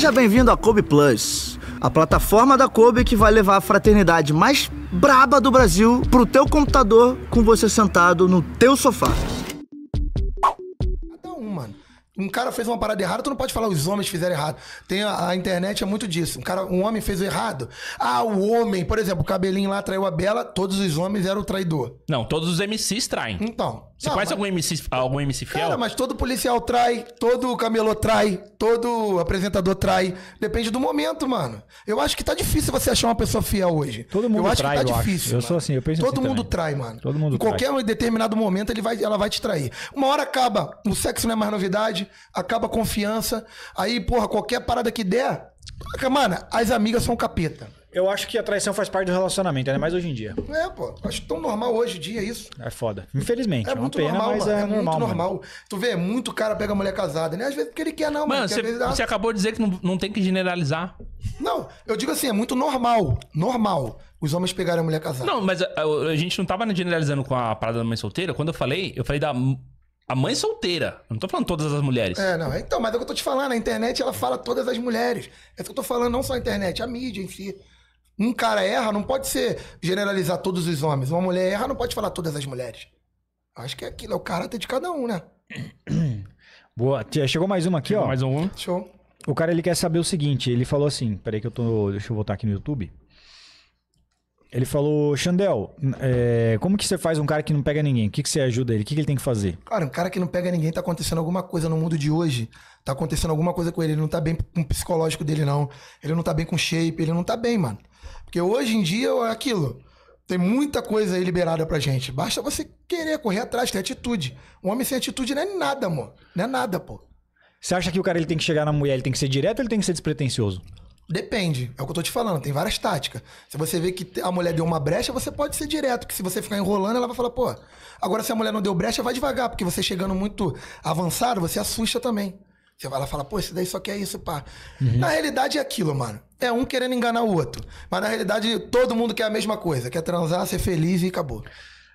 Seja bem-vindo à Kobe Plus, a plataforma da Kobe que vai levar a fraternidade mais braba do Brasil pro teu computador com você sentado no teu sofá. Cada um, mano. Um cara fez uma parada errada, tu não pode falar os homens fizeram errado. Tem a, a, internet é muito disso. Um cara, um homem fez o errado. Ah, o homem, por exemplo, o cabelinho lá traiu a Bela, todos os homens eram traidor. Não, todos os MCs traem. Então, você não, conhece mas... algum, MC, algum MC fiel? Cara, mas todo policial trai, todo camelô trai, todo apresentador trai. Depende do momento, mano. Eu acho que tá difícil você achar uma pessoa fiel hoje. Todo mundo eu acho trai, que tá eu difícil. Acho. Eu sou assim, eu penso Todo assim mundo também. trai, mano. Todo mundo em qualquer trai. determinado momento ele vai, ela vai te trair. Uma hora acaba, o sexo não é mais novidade, acaba a confiança. Aí, porra, qualquer parada que der. Mano, as amigas são capeta. Eu acho que a traição faz parte do relacionamento, ainda mais hoje em dia. É, pô. Acho tão normal hoje em dia isso. É foda. Infelizmente. É, é muito pena, normal, mas mano. é, é muito normal. Mano. Tu vê, muito cara pega mulher casada, né? Às vezes porque ele quer, não, mano. Você acabou de dizer que não, não tem que generalizar. Não, eu digo assim, é muito normal. Normal. Os homens pegarem a mulher casada. Não, mas a, eh, a, a gente não tava generalizando com a parada da mãe solteira. Quando eu falei, eu falei da a mãe solteira. Eu não tô falando todas as mulheres. É, não. Então, mas é o que eu tô te falando. A internet, ela fala todas as mulheres. É o que eu tô falando, não só a internet, a mídia em si. Um cara erra, não pode ser generalizar todos os homens. Uma mulher erra, não pode falar todas as mulheres. Acho que é aquilo, é o caráter de cada um, né? Boa. Chegou mais uma aqui, Chegou ó. Mais um. Show. O cara ele quer saber o seguinte, ele falou assim, peraí que eu tô, deixa eu voltar aqui no YouTube. Ele falou, Xandel, é, como que você faz um cara que não pega ninguém? O que, que você ajuda ele? O que, que ele tem que fazer? Cara, um cara que não pega ninguém, tá acontecendo alguma coisa no mundo de hoje. Tá acontecendo alguma coisa com ele. Ele não tá bem com o psicológico dele, não. Ele não tá bem com o shape, ele não tá bem, mano. Porque hoje em dia é aquilo. Tem muita coisa aí liberada pra gente. Basta você querer correr atrás, ter atitude. Um homem sem atitude não é nada, amor. Não é nada, pô. Você acha que o cara ele tem que chegar na mulher, ele tem que ser direto ou ele tem que ser despretensioso? Depende, é o que eu tô te falando, tem várias táticas. Se você vê que a mulher deu uma brecha, você pode ser direto, que se você ficar enrolando, ela vai falar, pô. Agora, se a mulher não deu brecha, vai devagar, porque você chegando muito avançado, você assusta também. Você vai lá fala, pô, esse daí só quer isso, pá. Uhum. Na realidade é aquilo, mano. É um querendo enganar o outro. Mas na realidade, todo mundo quer a mesma coisa. Quer transar, ser feliz e acabou.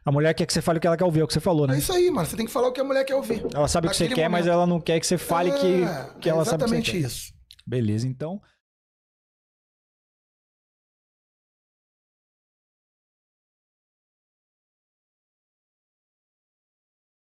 A mulher quer que você fale o que ela quer ouvir, é o que você falou, né? É isso aí, mano. Você tem que falar o que a mulher quer ouvir. Ela sabe o que você quer, momento. mas ela não quer que você fale é, que, que é ela sabe o que você quer. Exatamente isso. Beleza, então.